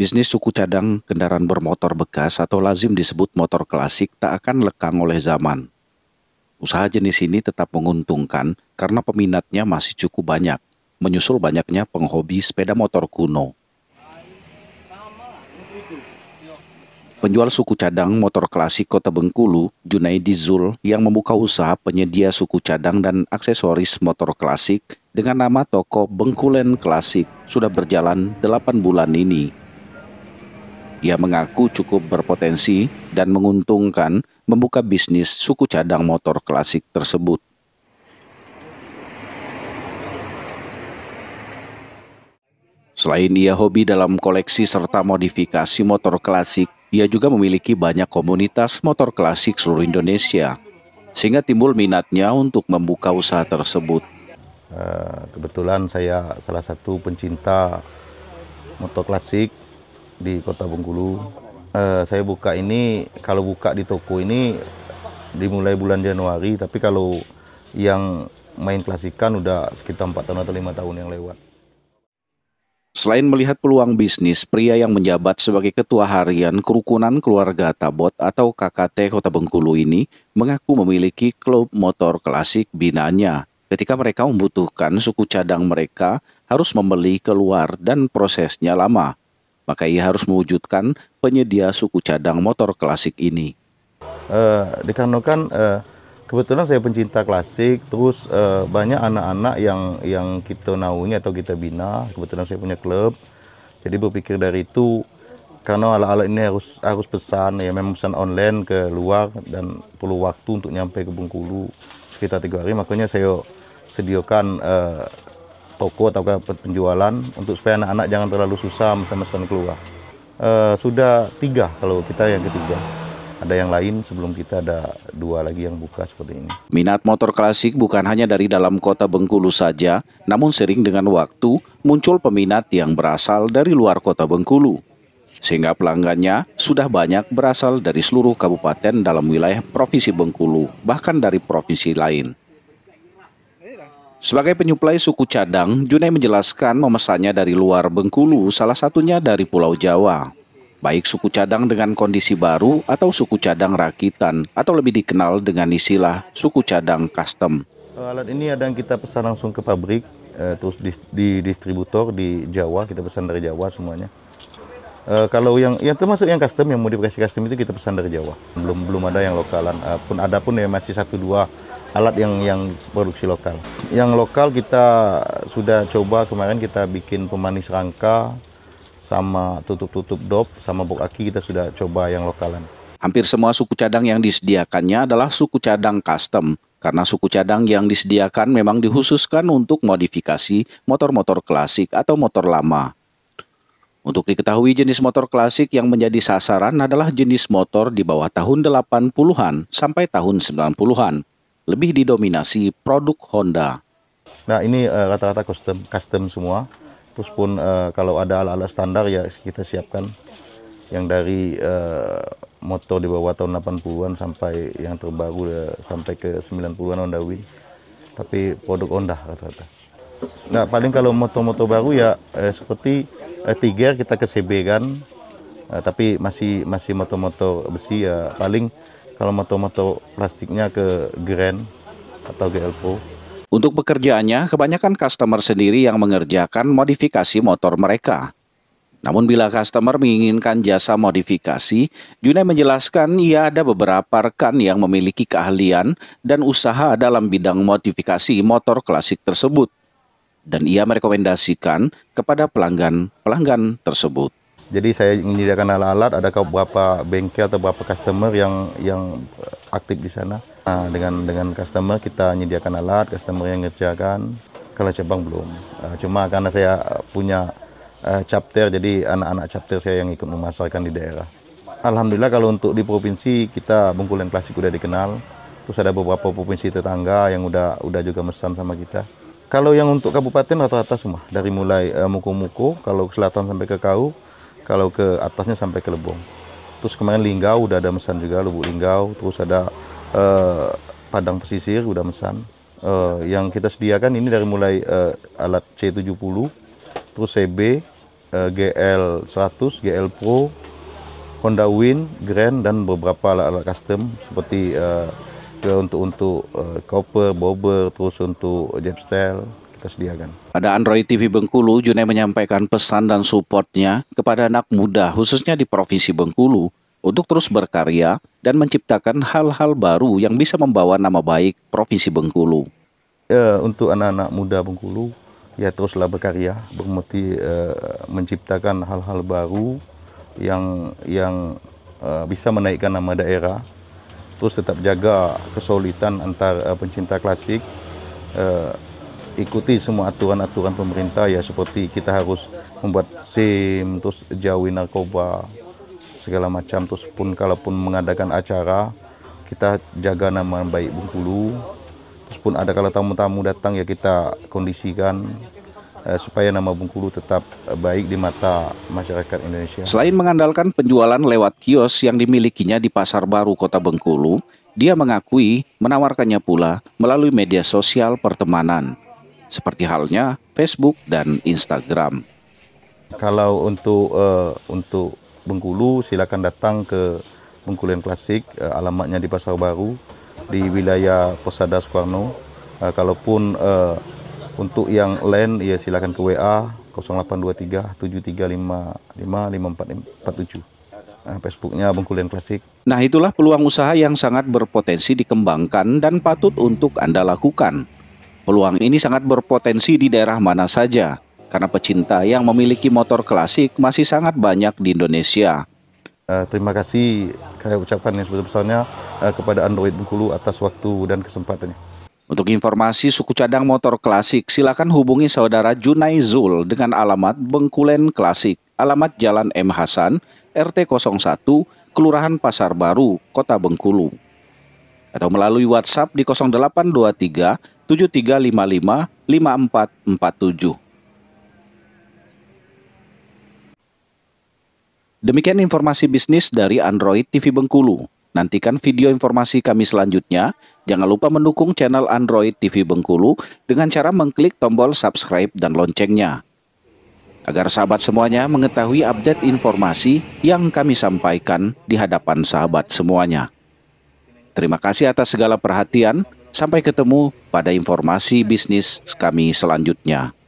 Bisnis suku cadang kendaraan bermotor bekas atau lazim disebut motor klasik tak akan lekang oleh zaman. Usaha jenis ini tetap menguntungkan karena peminatnya masih cukup banyak, menyusul banyaknya penghobi sepeda motor kuno. Penjual suku cadang motor klasik Kota Bengkulu, Junaidi Zul, yang membuka usaha penyedia suku cadang dan aksesoris motor klasik dengan nama toko Bengkulen Klasik, sudah berjalan 8 bulan ini ia mengaku cukup berpotensi dan menguntungkan membuka bisnis suku cadang motor klasik tersebut. Selain ia hobi dalam koleksi serta modifikasi motor klasik, ia juga memiliki banyak komunitas motor klasik seluruh Indonesia, sehingga timbul minatnya untuk membuka usaha tersebut. Eh, kebetulan saya salah satu pencinta motor klasik di Kota Bengkulu. Uh, saya buka ini kalau buka di toko ini dimulai bulan Januari, tapi kalau yang main klasikan udah sekitar 4 tahun atau lima tahun yang lewat. Selain melihat peluang bisnis, pria yang menjabat sebagai ketua harian kerukunan keluarga Tabot atau KKT Kota Bengkulu ini mengaku memiliki klub motor klasik binanya. Ketika mereka membutuhkan suku cadang mereka harus membeli keluar dan prosesnya lama maka ia harus mewujudkan penyedia suku cadang motor klasik ini. Uh, dikarenakan uh, kebetulan saya pencinta klasik, terus uh, banyak anak-anak yang yang kita naungi atau kita bina. Kebetulan saya punya klub, jadi berpikir dari itu karena alat-alat ini harus harus pesan ya memang pesan online ke luar dan perlu waktu untuk nyampe ke Bengkulu sekitar tiga hari makanya saya sediakan uh, toko atau ke penjualan untuk supaya anak-anak jangan terlalu susah mesen-mesen keluar. E, sudah tiga kalau kita yang ketiga. Ada yang lain sebelum kita ada dua lagi yang buka seperti ini. Minat motor klasik bukan hanya dari dalam kota Bengkulu saja, namun sering dengan waktu muncul peminat yang berasal dari luar kota Bengkulu. Sehingga pelanggannya sudah banyak berasal dari seluruh kabupaten dalam wilayah Provinsi Bengkulu, bahkan dari provinsi lain. Sebagai penyuplai suku cadang, Junai menjelaskan memesannya dari luar Bengkulu, salah satunya dari Pulau Jawa. Baik suku cadang dengan kondisi baru atau suku cadang rakitan, atau lebih dikenal dengan istilah suku cadang custom. Eh, alat ini ada yang kita pesan langsung ke pabrik, eh, terus di, di distributor di Jawa, kita pesan dari Jawa semuanya. Eh, kalau yang yang termasuk yang custom, yang modifikasi custom itu kita pesan dari Jawa. Belum belum ada yang lokalan, eh, pun ada pun ya masih satu dua alat yang yang produksi lokal. Yang lokal kita sudah coba kemarin kita bikin pemanis rangka sama tutup-tutup dop sama bok aki kita sudah coba yang lokalan. Hampir semua suku cadang yang disediakannya adalah suku cadang custom karena suku cadang yang disediakan memang dikhususkan untuk modifikasi motor-motor klasik atau motor lama. Untuk diketahui jenis motor klasik yang menjadi sasaran adalah jenis motor di bawah tahun 80-an sampai tahun 90-an lebih didominasi produk Honda. Nah ini eh, rata-rata uh, custom, custom semua. Terus pun uh, kalau ada alat-alat standar ya kita siapkan yang dari uh, motor di bawah tahun 80-an sampai yang terbaru ya, sampai ke 90-an Honda Win. Tapi produk Honda rata-rata. Nah paling kalau motor-motor baru ya eh, seperti eh, Tiger kita ke CB kan. Uh, tapi masih masih motor-motor besi ya paling kalau moto-moto plastiknya ke Grand atau GLPO. Untuk pekerjaannya, kebanyakan customer sendiri yang mengerjakan modifikasi motor mereka. Namun bila customer menginginkan jasa modifikasi, Junai menjelaskan ia ada beberapa rekan yang memiliki keahlian dan usaha dalam bidang modifikasi motor klasik tersebut. Dan ia merekomendasikan kepada pelanggan-pelanggan tersebut. Jadi saya menyediakan alat-alat, ada beberapa bengkel atau beberapa customer yang yang aktif di sana. Nah, dengan dengan customer kita menyediakan alat, customer yang ngerjakan. Kalau cabang belum. Eh, cuma karena saya eh, punya eh, chapter, jadi anak-anak chapter saya yang ikut memasarkan di daerah. Alhamdulillah kalau untuk di provinsi kita Bengkulen Klasik udah dikenal. Terus ada beberapa provinsi tetangga yang udah udah juga mesan sama kita. Kalau yang untuk kabupaten rata-rata semua dari mulai uh, Muko-Muko, kalau selatan sampai ke Kau, kalau ke atasnya sampai ke Lebong terus kemarin Linggau udah ada mesan juga Lubuk Linggau terus ada uh, Padang Pesisir udah mesan uh, yang kita sediakan ini dari mulai uh, alat C70 terus CB uh, GL 100 GL Pro Honda Win Grand dan beberapa alat-alat custom seperti uh, untuk untuk uh, copper bobber terus untuk jab style kita sediakan. Pada Android TV Bengkulu, Junai menyampaikan pesan dan supportnya kepada anak muda khususnya di Provinsi Bengkulu untuk terus berkarya dan menciptakan hal-hal baru yang bisa membawa nama baik Provinsi Bengkulu. E, untuk anak-anak muda Bengkulu, ya teruslah berkarya, bermuti e, eh, menciptakan hal-hal baru yang yang e, bisa menaikkan nama daerah terus tetap jaga kesulitan antar eh, pencinta klasik ikuti semua aturan-aturan pemerintah ya seperti kita harus membuat SIM, terus jauhi narkoba, segala macam. Terus pun kalaupun mengadakan acara, kita jaga nama baik Bengkulu. Terus pun ada kalau tamu-tamu datang ya kita kondisikan eh, supaya nama Bengkulu tetap baik di mata masyarakat Indonesia. Selain mengandalkan penjualan lewat kios yang dimilikinya di Pasar Baru Kota Bengkulu, dia mengakui menawarkannya pula melalui media sosial pertemanan seperti halnya Facebook dan Instagram. Kalau untuk uh, untuk Bengkulu silakan datang ke Bengkulu yang klasik uh, alamatnya di Pasar Baru di wilayah Posada Soekarno. Uh, kalaupun uh, untuk yang lain ya silakan ke WA 0823 Facebooknya Bengkulian Klasik. Nah itulah peluang usaha yang sangat berpotensi dikembangkan dan patut untuk Anda lakukan. Peluang ini sangat berpotensi di daerah mana saja, karena pecinta yang memiliki motor klasik masih sangat banyak di Indonesia. Eh, terima kasih saya ucapkan yang sebesar-besarnya eh, kepada Android Bengkulu atas waktu dan kesempatannya. Untuk informasi suku cadang motor klasik, silakan hubungi saudara Junai Zul dengan alamat Bengkulen Klasik, alamat Jalan M. Hasan, RT 01, Kelurahan Pasar Baru, Kota Bengkulu. Atau melalui WhatsApp di 0823 7355 5447. Demikian informasi bisnis dari Android TV Bengkulu. Nantikan video informasi kami selanjutnya. Jangan lupa mendukung channel Android TV Bengkulu dengan cara mengklik tombol subscribe dan loncengnya. Agar sahabat semuanya mengetahui update informasi yang kami sampaikan di hadapan sahabat semuanya. Terima kasih atas segala perhatian. Sampai ketemu pada informasi bisnis kami selanjutnya.